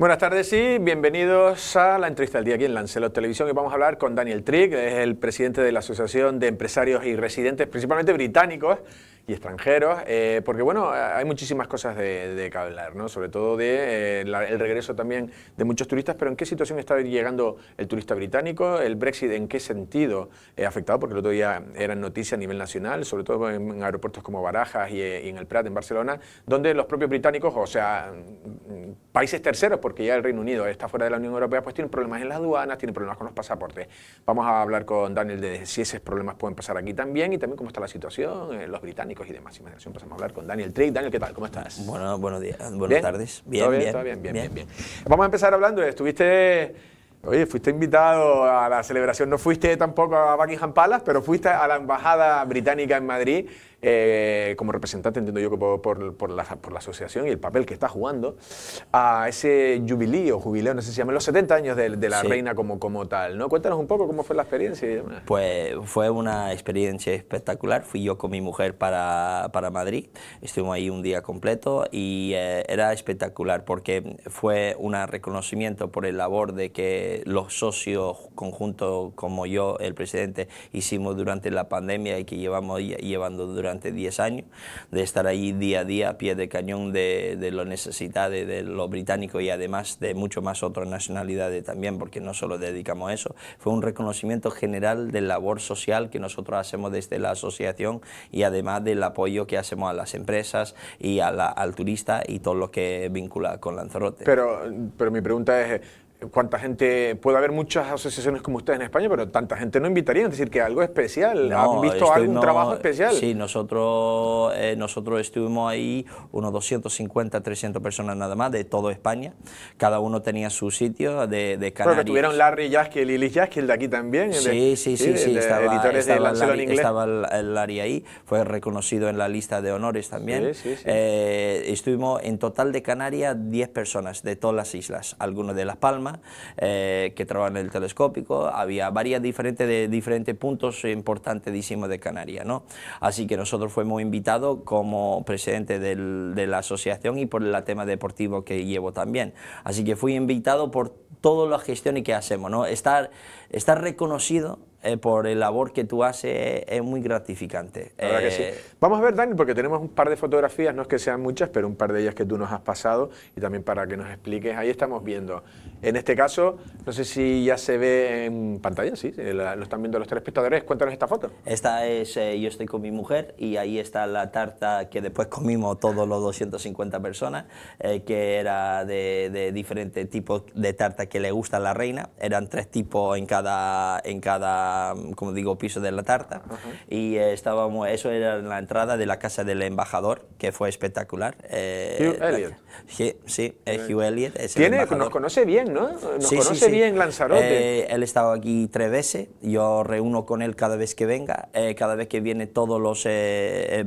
Buenas tardes y bienvenidos a la entrevista del día aquí en Lancelot Televisión y vamos a hablar con Daniel Trigg, es el presidente de la Asociación de Empresarios y Residentes, principalmente británicos, y extranjeros, eh, porque bueno, hay muchísimas cosas de, que hablar, ¿no? sobre todo de eh, el regreso también de muchos turistas, pero ¿en qué situación está llegando el turista británico? ¿El Brexit en qué sentido eh, ha afectado? Porque el otro día era noticia a nivel nacional, sobre todo en, aeropuertos como Barajas y, en el Prat, en Barcelona, donde los propios británicos, o sea, mm, países terceros, porque ya el Reino Unido está fuera de la Unión Europea, pues tienen problemas en las aduanas, tienen problemas con los pasaportes. Vamos a hablar con Daniel de si esos problemas pueden pasar aquí también y también cómo está la situación, en los británicos y demás. Imaginación, pasamos a hablar con Daniel Trick. Daniel, ¿qué tal? ¿Cómo estás? Bueno, buenos días, buenas tardes. Bien, bien, bien, bien? bien, bien, bien, Vamos a empezar hablando. Estuviste, oye, fuiste invitado a la celebración. No fuiste tampoco a Buckingham Palace, pero fuiste a la embajada británica en Madrid eh, como representante, entiendo yo que por, la, asociación y el papel que está jugando, a ese jubileo, jubileo, no sé si se llama, los 70 años de, la reina como, como tal, ¿no? Cuéntanos un poco cómo fue la experiencia. Pues fue una experiencia espectacular, fui yo con mi mujer para, Madrid, estuvimos ahí un día completo y eh, era espectacular porque fue un reconocimiento por el labor de que los socios conjuntos como yo, el presidente, hicimos durante la pandemia y que llevamos llevando durante durante 10 años, de estar ahí día a día a pie de cañón de, lo necesitado, de lo británico y además de mucho más otras nacionalidades también, porque no solo dedicamos a eso. Fue un reconocimiento general de labor social que nosotros hacemos desde la asociación y además del apoyo que hacemos a las empresas y al turista y todo lo que vincula con Lanzarote. Pero, pero mi pregunta es, cuánta gente, puede haber muchas asociaciones como ustedes en España, pero tanta gente no invitaría, es decir, que algo especial, ¿han visto algún trabajo especial? Sí, nosotros, eh, nosotros estuvimos ahí unos 250, 300 personas nada más de toda España, cada uno tenía su sitio de, de Canarias. Pero que tuvieron Larry Yasky, y Liz el de aquí también. sí, sí, sí, estaba, Larry, ahí, fue reconocido en la lista de honores también. Sí, sí, sí. Eh, estuvimos en total de Canarias 10 personas de todas las islas, algunos de Las Palmas, eh, que trabajan en el telescópico, había varias diferentes de diferentes puntos importantísimos de Canarias, ¿no? Así que nosotros fuimos invitados como presidente de la asociación y por el tema deportivo que llevo también. Así que fui invitado por todas las gestiones que hacemos, ¿no? Estar, estar reconocido eh, por el labor que tú haces es muy gratificante. Eh, Vamos a ver, Dani, porque tenemos un par de fotografías, no es que sean muchas, pero un par de ellas que tú nos has pasado y también para que nos expliques. Ahí estamos viendo. En este caso, no sé si ya se ve en pantalla, sí, lo están viendo los telespectadores. Cuéntanos esta foto. Esta es, eh, yo estoy con mi mujer y ahí está la tarta que después comimos todos los 250 personas, que era de, diferentes tipos de tarta que le gusta a la reina. Eran tres tipos en cada, en cada Mm, como digo, piso de la tarta. Y eh, estábamos, eso era la entrada de la casa del embajador, que fue espectacular. Eh, Hugh Elliot. Sí, sí Hugh Elliot Nos conoce bien, ¿no? Nos conoce bien Lanzarote. Eh, él estaba aquí tres veces, yo reúno con él cada vez que venga, cada vez que viene todos los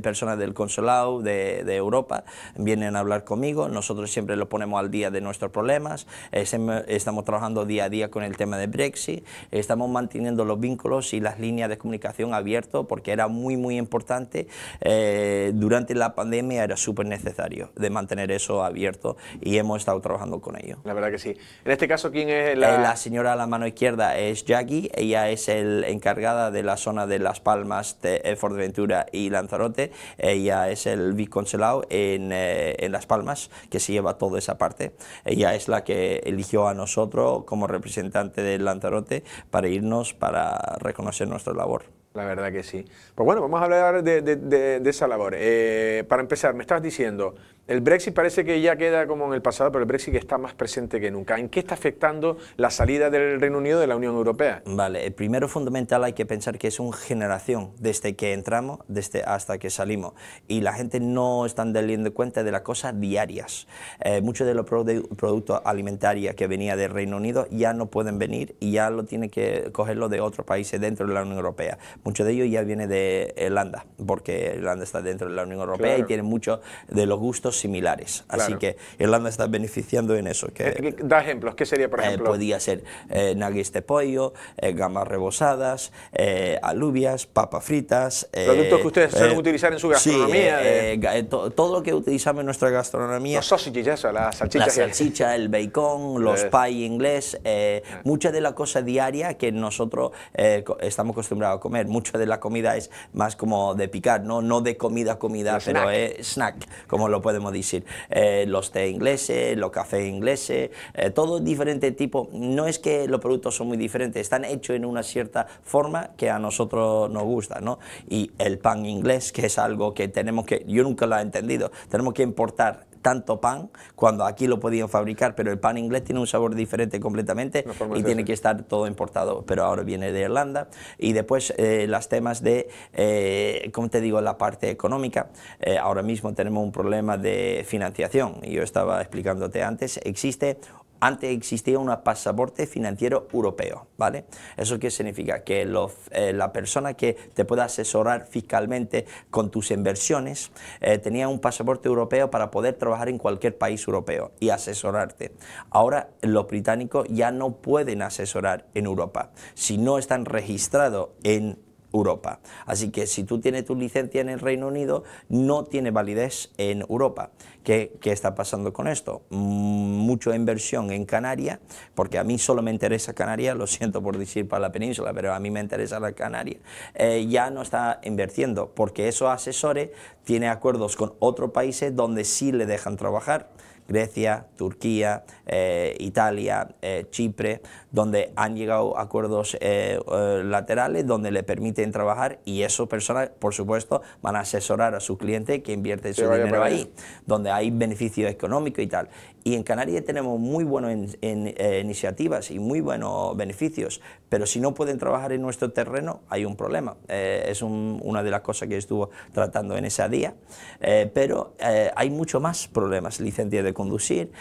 personas del consulado de, de, Europa, vienen a hablar conmigo, nosotros siempre lo ponemos al día de nuestros problemas, estamos trabajando día a día con el tema de Brexit, estamos manteniendo los vínculos vínculos y las líneas de comunicación abiertos porque era muy, muy importante. Eh, durante la pandemia era súper necesario de mantener eso abierto y hemos estado trabajando con ello. La verdad que sí. En este caso, ¿quién es la...? Eh, la señora a la mano izquierda es Jackie, ella es el encargada de la zona de Las Palmas, de ventura y Lanzarote. Ella es el viconcelado en, eh, en Las Palmas, que se lleva toda esa parte. Ella es la que eligió a nosotros como representante de Lanzarote para irnos para reconocer nuestra labor. La verdad que sí. Pues bueno, vamos a hablar de, esa labor. Eh, para empezar, me estás diciendo el Brexit parece que ya queda como en el pasado, pero el Brexit está más presente que nunca. ¿En qué está afectando la salida del Reino Unido de la Unión Europea? Vale, el primero fundamental hay que pensar que es una generación desde que entramos desde hasta que salimos y la gente no está teniendo cuenta de las cosas diarias. Eh, muchos de los productos alimentarios que venía del Reino Unido ya no pueden venir y ya lo tienen que cogerlo de otros países dentro de la Unión Europea. mucho de ellos ya viene de Irlanda, porque Irlanda está dentro de la Unión Europea y tiene muchos de los gustos similares. Así que Irlanda está beneficiando en eso. Eh, que, da ejemplos, ¿qué sería, por eh, ejemplo? Podría podía ser eh, naguis de pollo, eh, gamas rebozadas, alubias, papas fritas. Productos que ustedes suelen utilizar en su gastronomía. Sí, todo lo que utilizamos en nuestra gastronomía. Los sausages, eso, las salchichas. La salchicha, el bacon, los pie inglés, mucha de la cosa diaria que nosotros estamos acostumbrados a comer. Mucha de la comida es más como de picar, no, no de comida, comida, pero es snack, como lo podemos decir, eh, los té ingleses, los cafés ingleses, eh, todo diferente tipo. No es que los productos son muy diferentes, están hechos en una cierta forma que a nosotros nos gusta, ¿no? Y el pan inglés, que es algo que tenemos que, yo nunca lo he entendido, tenemos que importar tanto pan cuando aquí lo podían fabricar, pero el pan inglés tiene un sabor diferente completamente y tiene que estar todo importado, pero ahora viene de Irlanda. Y después eh, las temas de, eh, como te digo, la parte económica. Eh, ahora mismo tenemos un problema de financiación. Yo estaba explicándote antes, existe antes existía un pasaporte financiero europeo, ¿vale? ¿Eso qué significa? Que eh, la persona que te pueda asesorar fiscalmente con tus inversiones eh, tenía un pasaporte europeo para poder trabajar en cualquier país europeo y asesorarte. Ahora los británicos ya no pueden asesorar en Europa. Si no están registrados en Europa. Así que si tú tienes tu licencia en el Reino Unido, no tiene validez en Europa. ¿Qué, está pasando con esto? Mm, Mucha inversión en Canarias, porque a mí solo me interesa Canarias, lo siento por decir para la península, pero a mí me interesa la Canaria, eh, ya no está invirtiendo, porque esos asesores tiene acuerdos con otros países donde sí le dejan trabajar. Grecia, Turquía, eh, Italia, eh, Chipre, donde han llegado acuerdos eh, laterales donde le permiten trabajar y esas personas, por supuesto, van a asesorar a sus clientes... que invierten su dinero ahí, donde hay beneficio económico y tal. Y en Canarias tenemos muy buenas eh, iniciativas y muy buenos beneficios, pero si no pueden trabajar en nuestro terreno, hay un problema. Eh, es una de las cosas que estuvo tratando en ese día, eh, pero hay mucho más problemas. Licencia de conducir,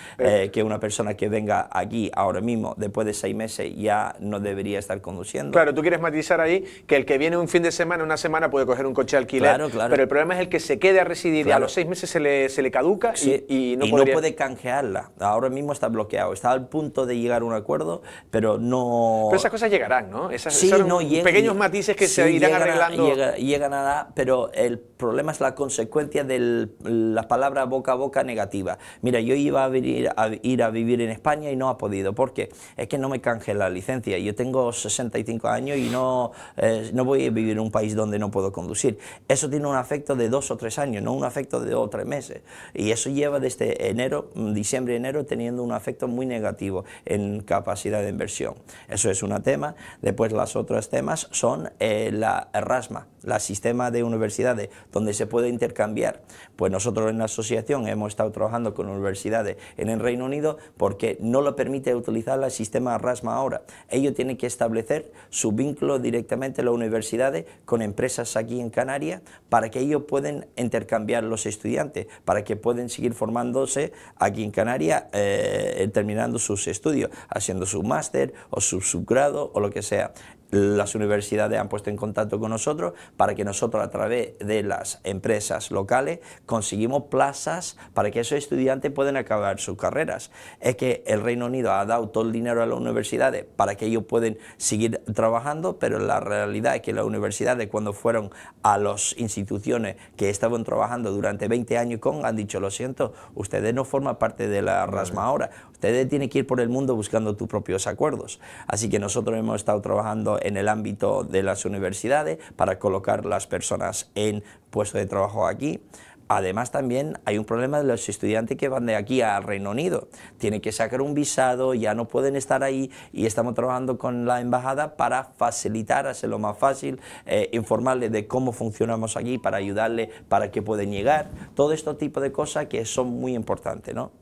que una persona que venga aquí ahora mismo, después de seis meses, ya no debería estar conduciendo. Claro, tú quieres matizar ahí que el que viene un fin de semana, una semana, puede coger un coche alquilado. alquiler, claro, claro. pero el problema es el que se quede a residir y a los seis meses se le, caduca y, no, puede canjear Ahora mismo está bloqueado. Está al punto de llegar a un acuerdo, pero no... Pero esas cosas llegarán, ¿no? Esas, no, llegan, pequeños matices que se irán arreglando. llegan, a dar, pero el problema es la consecuencia de la palabra boca a boca negativa. Mira, yo iba a, venir, a ir a vivir en España y no ha podido. porque Es que no me canje la licencia. Yo tengo 65 años y no, eh, no voy a vivir en un país donde no puedo conducir. Eso tiene un afecto de dos o tres años, no un afecto de dos o tres meses. Y eso lleva desde enero, diciembre, enero teniendo un efecto muy negativo en capacidad de inversión. Eso es un tema. Después las otras temas son eh, la RASMA, la sistema de universidades donde se puede intercambiar. Pues nosotros en la asociación hemos estado trabajando con universidades en el Reino Unido porque no lo permite utilizar el sistema RASMA ahora. Ellos tienen que establecer su vínculo directamente las universidades con empresas aquí en Canarias para que ellos puedan intercambiar los estudiantes, para que puedan seguir formándose aquí en Canarias eh, terminando sus estudios, haciendo su máster o su subgrado o lo que sea las universidades han puesto en contacto con nosotros para que nosotros a través de las empresas locales conseguimos plazas para que esos estudiantes puedan acabar sus carreras. Es que el Reino Unido ha dado todo el dinero a las universidades para que ellos puedan seguir trabajando, pero la realidad es que las universidades cuando fueron a las instituciones que estaban trabajando durante 20 años con, han dicho, lo siento, ustedes no forman parte de la RASMA ahora, TD tiene que ir por el mundo buscando tus propios acuerdos. Así que nosotros hemos estado trabajando en el ámbito de las universidades para colocar las personas en puesto de trabajo aquí. Además también hay un problema de los estudiantes que van de aquí al Reino Unido. Tienen que sacar un visado, ya no pueden estar ahí y estamos trabajando con la embajada para facilitar, hacerlo más fácil, eh, informarles de cómo funcionamos aquí, para ayudarle, para que pueden llegar. Todo este tipo de cosas que son muy importantes, ¿no?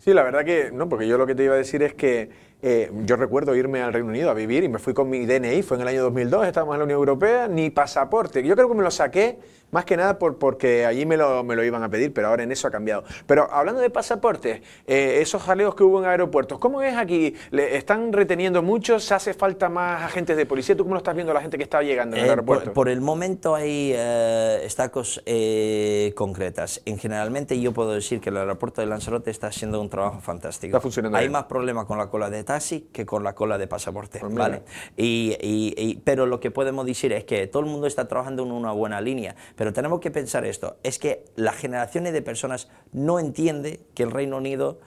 Sí, la verdad que no, porque yo lo que te iba a decir es que eh, yo recuerdo irme al Reino Unido a vivir y me fui con mi DNI, fue en el año 2002, estábamos en la Unión Europea, ni pasaporte. Yo creo que me lo saqué más que nada por, porque allí me lo, me lo, iban a pedir, pero ahora en eso ha cambiado. Pero hablando de pasaportes, eh, esos jaleos que hubo en aeropuertos, ¿cómo es aquí? ¿Le ¿Están reteniendo muchos? ¿Se hace falta más agentes de policía? ¿Tú cómo lo estás viendo la gente que está llegando en el eh, aeropuerto? Por, el momento hay eh, estacos concretas. En generalmente yo puedo decir que el aeropuerto de Lanzarote está haciendo un trabajo fantástico. Está funcionando Hay más problemas con la cola de taxi que con la cola de pasaporte, pues ¿vale? Y, y, pero lo que podemos decir es que todo el mundo está trabajando en una buena línea pero tenemos que pensar esto, es que las generaciones de personas no entiende que el Reino Unido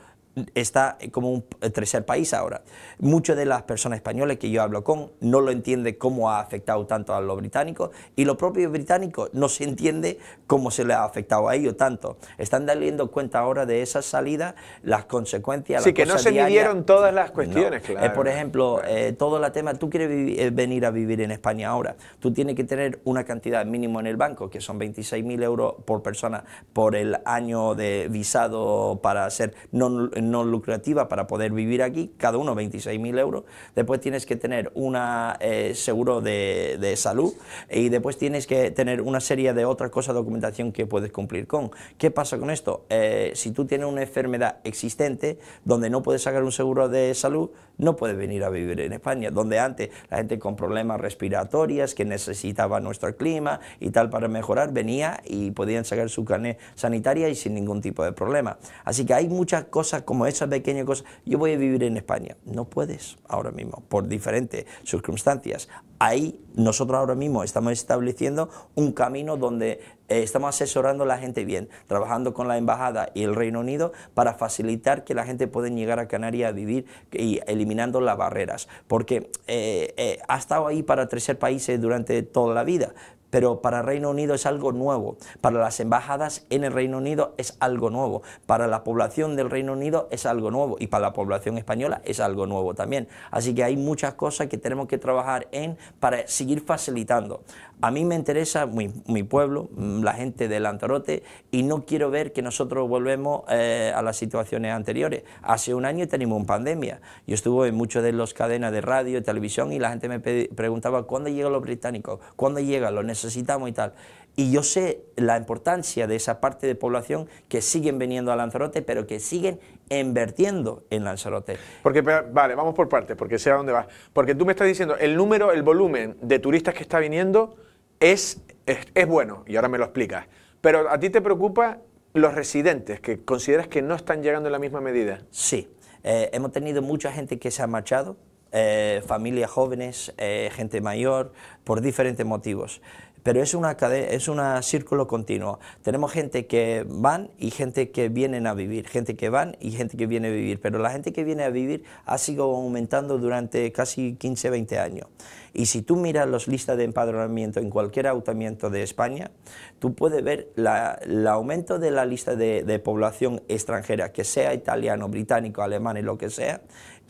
está eh, como un eh, tercer país ahora. Muchas de las personas españolas que yo hablo con no lo entiende cómo ha afectado tanto a los británicos y los propios británicos no se entiende cómo se les ha afectado a ellos tanto. Están dando cuenta ahora de esa salida, las consecuencias. Sí, que no se diarias. midieron todas las cuestiones, eh, claro. por ejemplo, todo el tema, tú quieres venir a vivir en España ahora, tú tienes que tener una cantidad mínimo en el banco, que son 26.000 euros por persona por el año de visado para ser no no lucrativa para poder vivir aquí, cada uno 26.000 euros. Después tienes que tener un eh, seguro de, salud y después tienes que tener una serie de otras cosas, documentación que puedes cumplir con. ¿Qué pasa con esto? Eh, si tú tienes una enfermedad existente donde no puedes sacar un seguro de salud, no puedes venir a vivir en España, donde antes la gente con problemas respiratorios que necesitaba nuestro clima y tal para mejorar, venía y podían sacar su carnet sanitaria y sin ningún tipo de problema. Así que hay muchas cosas como esas pequeña cosas, yo voy a vivir en España. No puedes ahora mismo, por diferentes circunstancias. Ahí nosotros ahora mismo estamos estableciendo un camino donde eh, estamos asesorando a la gente bien, trabajando con la Embajada y el Reino Unido para facilitar que la gente pueda llegar a Canarias a vivir y eliminando las barreras, porque eh, eh, ha estado ahí para tres países durante toda la vida, pero para Reino Unido es algo nuevo, para las embajadas en el Reino Unido es algo nuevo, para la población del Reino Unido es algo nuevo y para la población española es algo nuevo también. Así que hay muchas cosas que tenemos que trabajar en para seguir facilitando. A mí me interesa mi, pueblo, mm, la gente de Lanzarote, y no quiero ver que nosotros volvemos eh, a las situaciones anteriores. Hace un año tenemos una pandemia. Yo estuve en muchas de las cadenas de radio y televisión y la gente me preguntaba cuándo llegan los británicos, cuándo llegan, los necesitamos y tal. Y yo sé la importancia de esa parte de población que siguen viniendo a Lanzarote, pero que siguen invirtiendo en Lanzarote. Porque, vale, vamos por partes, porque sé a dónde vas. Porque tú me estás diciendo, el número, el volumen de turistas que está viniendo es, es, bueno, y ahora me lo explicas. Pero a ti te preocupa los residentes, que consideras que no están llegando en la misma medida. Sí, eh, hemos tenido mucha gente que se ha marchado, eh, familias jóvenes, eh, gente mayor, por diferentes motivos pero es un es un círculo continuo. Tenemos gente que van y gente que vienen a vivir, gente que van y gente que viene a vivir, pero la gente que viene a vivir ha sido aumentando durante casi 15, 20 años. Y si tú miras las listas de empadronamiento en cualquier ayuntamiento de España, tú puedes ver el aumento de la lista de, de población extranjera, que sea italiano, británico, alemán y lo que sea,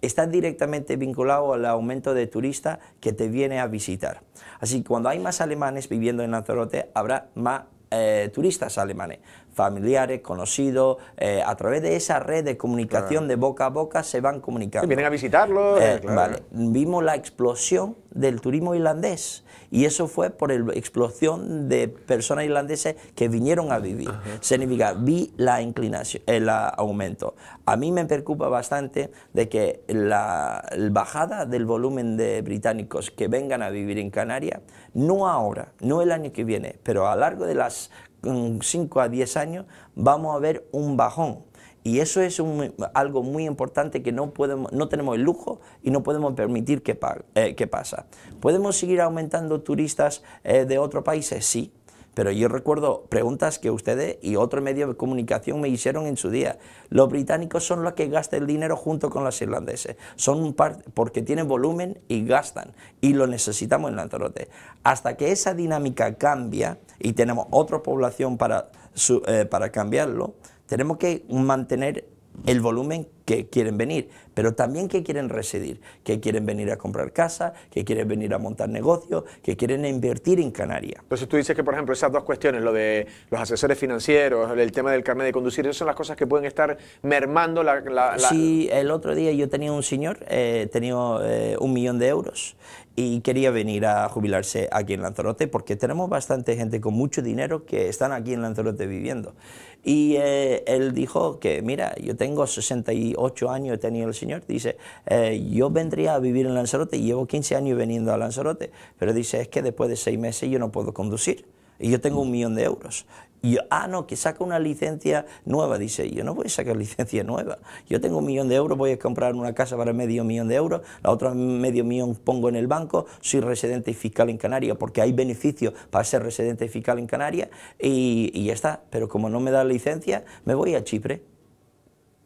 está directamente vinculado al aumento de turistas que te viene a visitar. Así que cuando hay más alemanes viviendo en Lanzarote, habrá más eh, turistas alemanes familiares, conocidos, eh, a través de esa red de comunicación de boca a boca se van comunicando. vienen a visitarlos. Eh, eh, Vimos la explosión del turismo irlandés y eso fue por la explosión de personas irlandesas que vinieron a vivir. Significa, vi la inclinación, el aumento. A mí me preocupa bastante de que la, la bajada del volumen de británicos que vengan a vivir en Canarias, no ahora, no el año que viene, pero a lo largo de las 5 a 10 años vamos a ver un bajón. Y eso es algo muy importante que no, podemos, no tenemos el lujo y no podemos permitir que, eh, pasa. ¿Podemos seguir aumentando turistas eh, de otros países? Sí, pero yo recuerdo preguntas que ustedes y otro medio de comunicación me hicieron en su día. Los británicos son los que gastan el dinero junto con los irlandeses. Son un par porque tienen volumen y gastan. Y lo necesitamos en Lanzarote. Hasta que esa dinámica cambia y tenemos otra población para, eh, para cambiarlo, tenemos que mantener el volumen que quieren venir, pero también que quieren residir, que quieren venir a comprar casa, que quieren venir a montar negocio, que quieren invertir en Canarias. Entonces tú dices que, por ejemplo, esas dos cuestiones, lo de los asesores financieros, el tema del carnet de conducir, esas son las cosas que pueden estar mermando la... Sí, el otro día yo tenía un señor, eh, tenía eh, un millón de euros y quería venir a jubilarse aquí en Lanzarote porque tenemos bastante gente con mucho dinero que están aquí en Lanzarote viviendo. Y eh, él dijo que, mira, yo tengo 68 años, he tenido el Señor. Dice, eh, yo vendría a vivir en Lanzarote, llevo 15 años veniendo a Lanzarote, pero dice, es que después de seis meses yo no puedo conducir. Y yo tengo un millón de euros ah, no, que saca una licencia nueva. Dice, yo no voy a sacar licencia nueva. Yo tengo un millón de euros, voy a comprar una casa para medio millón de euros, la otra medio millón pongo en el banco, soy residente fiscal en Canarias porque hay beneficios para ser residente fiscal en Canarias y, y ya está. Pero como no me da licencia, me voy a Chipre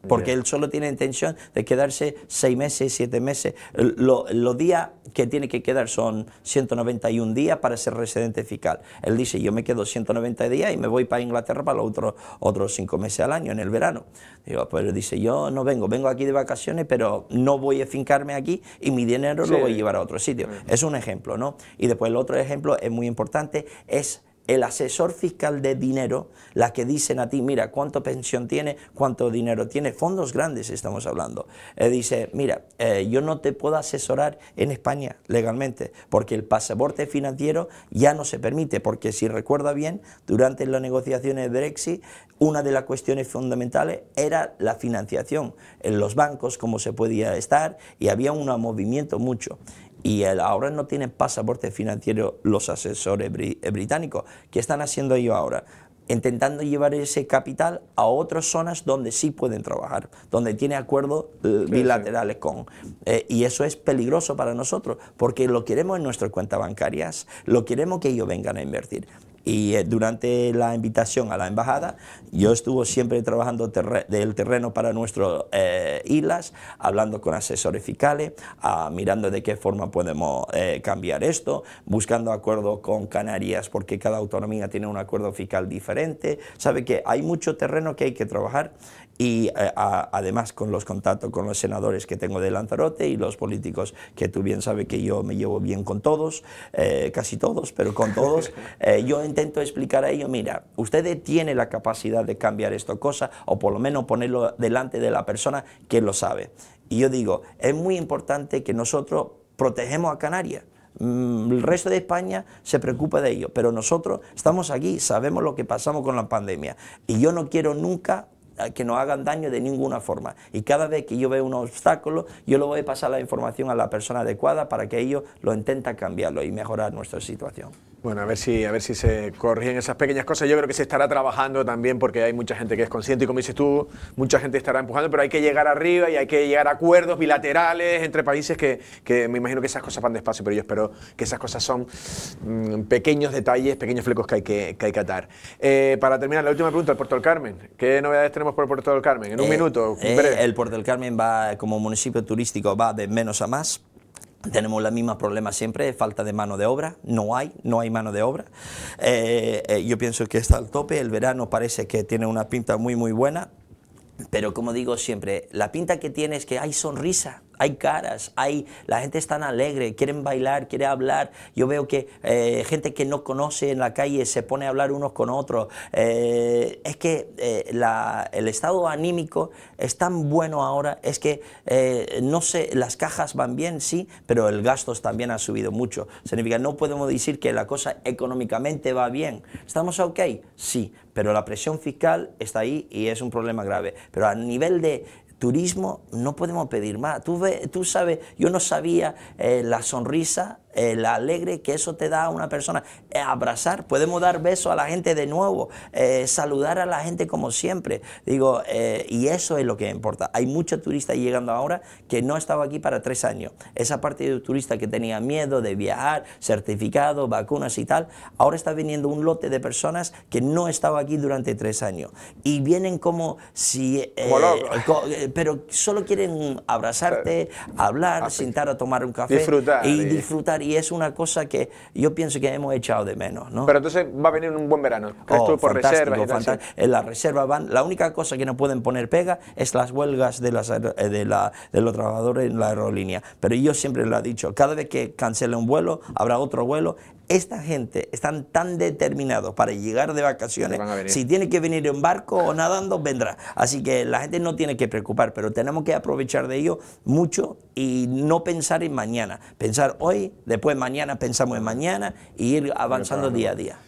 porque él solo tiene intención de quedarse seis meses, siete meses. los días que tiene que quedar son 191 días para ser residente fiscal. Él dice, yo me quedo 190 días y me voy para Inglaterra para los otros, otros cinco meses al año, en el verano. Digo, pues él dice, yo no vengo, vengo aquí de vacaciones, pero no voy a fincarme aquí y mi dinero lo voy a llevar a otro sitio. Es un ejemplo, ¿no? Y después el otro ejemplo es muy importante, es el asesor fiscal de dinero la que dicen a ti, mira, cuánto pensión tiene, cuánto dinero tiene, fondos grandes estamos hablando. Eh, dice, mira, eh, yo no te puedo asesorar en España legalmente, porque el pasaporte financiero ya no se permite, porque si recuerda bien, durante las negociaciones de Brexit, una de las cuestiones fundamentales era la financiación en los bancos, cómo se podía estar, y había un movimiento mucho. Y ahora no tienen pasaporte financiero los asesores eh, británicos. ¿Qué están haciendo ellos ahora? Intentando llevar ese capital a otras zonas donde sí pueden trabajar, donde tiene acuerdos eh, bilaterales con. Eh, y eso es peligroso para nosotros, porque lo queremos en nuestras cuentas bancarias, lo queremos que ellos vengan a invertir. Y eh, durante la invitación a la embajada, yo estuve siempre trabajando del terreno para nuestro eh, islas, hablando con asesores fiscales, ah, mirando de qué forma podemos eh, cambiar esto, buscando acuerdos con Canarias, porque cada autonomía tiene un acuerdo fiscal diferente. Sabe que hay mucho terreno que hay que trabajar y eh, además con los contactos con los senadores que tengo de Lanzarote y los políticos que tú bien sabes que yo me llevo bien con todos, eh, casi todos, pero con todos, eh, yo intento explicar a ellos, mira, ustedes tienen la capacidad de cambiar esta cosa o por lo menos ponerlo delante de la persona que lo sabe. Y yo digo, es muy importante que nosotros protegemos a Canarias. Mm, el resto de España se preocupa de ello, pero nosotros estamos aquí, sabemos lo que pasamos con la pandemia y yo no quiero nunca que no hagan daño de ninguna forma. Y cada vez que yo veo un obstáculo, yo le voy a pasar la información a la persona adecuada para que ellos lo intenten cambiarlo y mejorar nuestra situación. Bueno, a ver si a ver si se corrigen esas pequeñas cosas. Yo creo que se estará trabajando también porque hay mucha gente que es consciente y como dices tú, mucha gente estará empujando, pero hay que llegar arriba y hay que llegar a acuerdos bilaterales entre países que, que me imagino que esas cosas van despacio, pero yo espero que esas cosas son mm, pequeños detalles, pequeños flecos que hay que, que, hay que atar. Eh, para terminar, la última pregunta, el Puerto del Carmen. ¿Qué novedades tenemos? por Puerto del Carmen, en un eh, minuto. Eh, el Puerto del Carmen va, como municipio turístico, va de menos a más. Tenemos los mismos problemas siempre, falta de mano de obra, no hay, no hay mano de obra. Eh, yo pienso que está al tope, el verano parece que tiene una pinta muy, muy buena, pero como digo siempre, la pinta que tiene es que hay sonrisa, hay caras, hay, la gente está tan alegre, quieren bailar, quiere hablar. Yo veo que eh, gente que no conoce en la calle se pone a hablar unos con otros. Eh, es que eh, el estado anímico es tan bueno ahora, es que no sé, las cajas van bien, sí, pero el gasto también ha subido mucho. Significa, no podemos decir que la cosa económicamente va bien. ¿Estamos ok? Sí, pero la presión fiscal está ahí y es un problema grave. Pero a nivel de turismo no podemos pedir más. Tú, tú sabes, yo no sabía eh, la sonrisa, eh, la alegre que eso te da a una persona. Eh, abrazar, podemos dar besos a la gente de nuevo, saludar a la gente como siempre. Digo, y eso es lo que importa. Hay muchos turistas llegando ahora que no estaba aquí para tres años. Esa parte de turista que tenía miedo de viajar, certificado, vacunas y tal, ahora está viniendo un lote de personas que no estaba aquí durante tres años. Y vienen como si pero solo quieren abrazarte, eh, hablar, ah, sentar a tomar un café. Y disfrutar. Y es una cosa que yo pienso que hemos echado de menos, Pero entonces va a venir un buen verano. Oh, por reserva En la reserva van. La única cosa que no pueden poner pega es las huelgas de, eh, de, de los trabajadores en la aerolínea. Pero yo siempre lo he dicho, cada vez que cancele un vuelo, habrá otro vuelo esta gente están tan determinados para llegar de vacaciones. Si tiene que venir en barco o nadando, vendrá. Así que la gente no tiene que preocupar, pero tenemos que aprovechar de ello mucho y no pensar en mañana. Pensar hoy, después mañana pensamos en mañana y ir avanzando día a día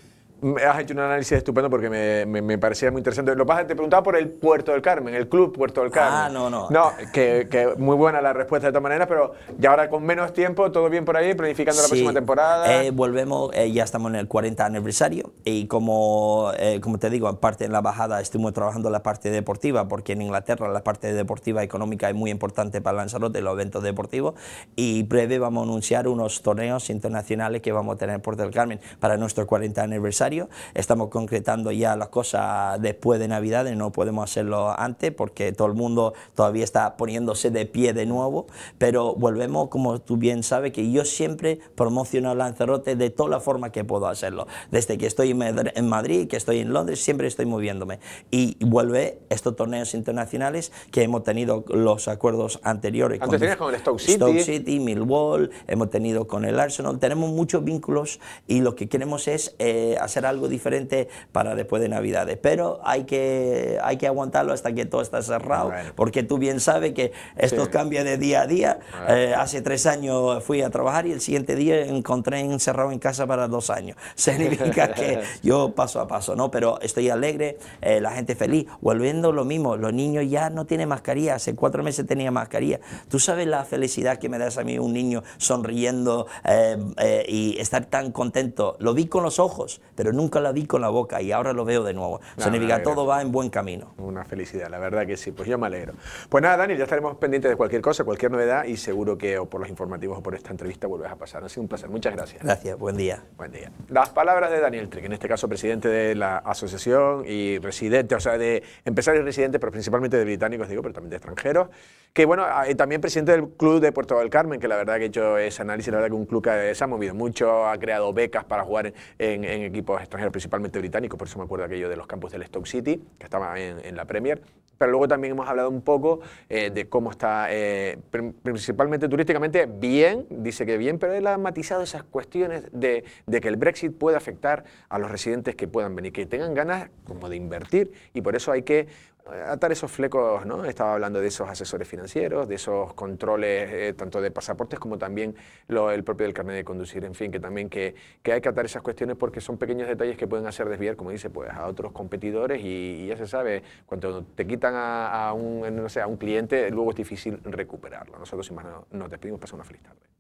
me has hecho un análisis estupendo porque me, me, parecía muy interesante. Lo pasa te preguntaba por el Puerto del Carmen, el club Puerto del ah, Carmen. Ah, no, no. No, que, que muy buena la respuesta de todas maneras, pero ya ahora con menos tiempo, todo bien por ahí, planificando la próxima temporada. Eh, volvemos, eh, ya estamos en el 40 aniversario y como, eh, como te digo, en parte en la bajada estuvimos trabajando la parte deportiva, porque en Inglaterra la parte deportiva económica es muy importante para Lanzarote, los eventos deportivos, y breve vamos a anunciar unos torneos internacionales que vamos a tener en Puerto del Carmen para nuestro 40 aniversario Estamos concretando ya las cosas después de Navidades, no podemos hacerlo antes porque todo el mundo todavía está poniéndose de pie de nuevo, pero volvemos, como tú bien sabes, que yo siempre promociono Lanzarote de toda la forma que puedo hacerlo. Desde que estoy en Madrid, que estoy en Londres, siempre estoy moviéndome. Y vuelve estos torneos internacionales que hemos tenido los acuerdos anteriores. Antes con, con el Stoke City. Stoke City, Millwall, hemos tenido con el Arsenal. Tenemos muchos vínculos y lo que queremos es eh, hacer algo diferente para después de Navidades. Pero hay que, hay que aguantarlo hasta que todo está cerrado, porque tú bien sabes que esto cambia de día a día. Eh, hace tres años fui a trabajar y el siguiente día encontré encerrado en casa para dos años. Significa que yo paso a paso, ¿no? Pero estoy alegre, eh, la gente feliz. Volviendo lo mismo, los niños ya no tienen mascarilla, hace cuatro meses tenía mascarilla. Tú sabes la felicidad que me das a mí un niño sonriendo eh, y estar tan contento. Lo vi con los ojos, pero nunca la vi con la boca y ahora lo veo de nuevo. se Significa diga, todo va en buen camino. Una felicidad, la verdad que sí, pues yo me alegro. Pues nada, Daniel, ya estaremos pendientes de cualquier cosa, cualquier novedad y seguro que o por los informativos o por esta entrevista vuelves a pasar. Ha sido un placer, muchas gracias. Gracias, buen día. Buen día. Las palabras de Daniel Trick, en este caso presidente de la asociación y residente, o sea, de empresarios residentes, pero principalmente de británicos, digo, pero también de extranjeros, que bueno, ah, eh, también presidente del club de Puerto del Carmen, que la verdad que he hecho ese análisis, la verdad que un club que se ha movido mucho, ha creado becas para jugar en equipos extranjeros, principalmente británicos, por eso me acuerdo aquello de los campos del Stock City, que estaba en, la Premier. Pero luego también hemos hablado un poco eh, de cómo está, eh, principalmente turísticamente, bien, dice que bien, pero él ha matizado esas cuestiones de, de que el Brexit puede afectar a los residentes que puedan venir, que tengan ganas como de invertir y por eso hay que atar esos flecos, ¿no? Estaba hablando de esos asesores financieros, de esos controles eh, tanto de pasaportes como también lo, el propio del carnet de conducir, en fin, que también que, hay que atar esas cuestiones porque son pequeños detalles que pueden hacer desviar, como dice, pues a otros competidores y, ya se sabe, cuando te quitan a, un, no sé, a un cliente, luego es difícil recuperarlo. Nosotros, sin más, nos despedimos, pasa una feliz tarde.